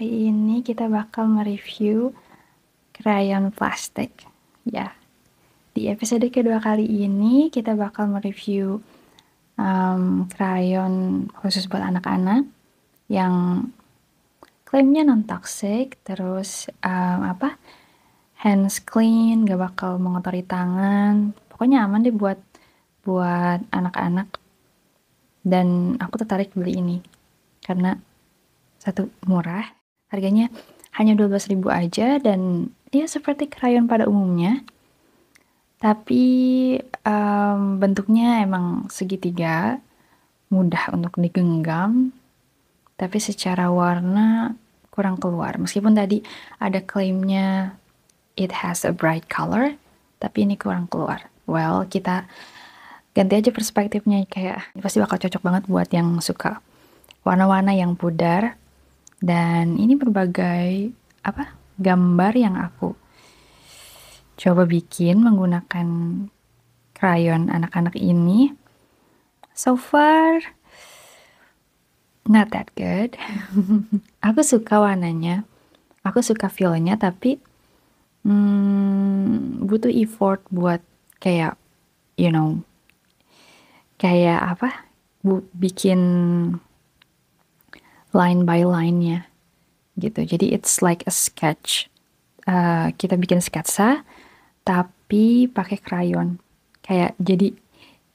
hari ini kita bakal mereview crayon plastik. Ya, di episode kedua kali ini kita bakal mereview um, krayon khusus buat anak-anak yang klaimnya non toxic, terus um, apa hands clean, gak bakal mengotori tangan, pokoknya aman deh buat buat anak-anak. Dan aku tertarik beli ini karena satu murah Harganya hanya ribu aja dan ya seperti krayon pada umumnya. Tapi um, bentuknya emang segitiga, mudah untuk digenggam, tapi secara warna kurang keluar. Meskipun tadi ada klaimnya it has a bright color, tapi ini kurang keluar. Well, kita ganti aja perspektifnya kayak ini pasti bakal cocok banget buat yang suka warna-warna yang pudar dan ini berbagai apa gambar yang aku coba bikin menggunakan krayon anak-anak ini. So far, not that good. aku suka warnanya, aku suka feelnya, tapi hmm, butuh effort buat kayak, you know, kayak apa, bu bikin line by line-nya gitu. Jadi it's like a sketch. Uh, kita bikin sketsa tapi pakai krayon. Kayak jadi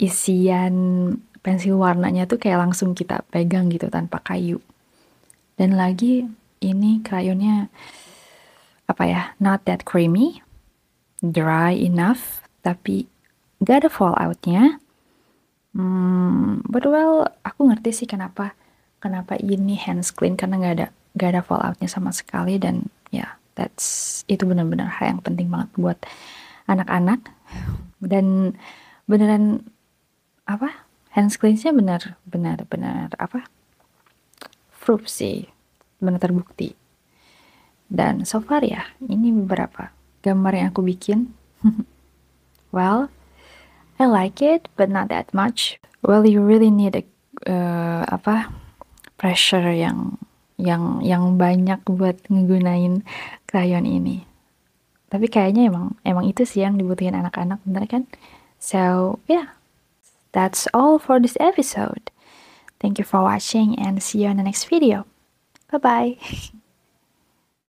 isian pensil warnanya tuh kayak langsung kita pegang gitu tanpa kayu. Dan lagi ini krayonnya apa ya? Not that creamy, dry enough, tapi gak ada falloutnya. Hmm, but well, aku ngerti sih kenapa kenapa ini hands clean karena nggak ada nggak ada falloutnya sama sekali dan ya yeah, that's itu benar-benar hal yang penting banget buat anak-anak dan beneran apa hands cleansnya benar benar benar apa proof sih benar terbukti dan so far ya ini beberapa gambar yang aku bikin well I like it but not that much well you really need a uh, apa pressure yang yang yang banyak buat ngegunain krayon ini tapi kayaknya emang emang itu sih yang dibutuhin anak-anak bener kan so yeah that's all for this episode thank you for watching and see you on the next video bye bye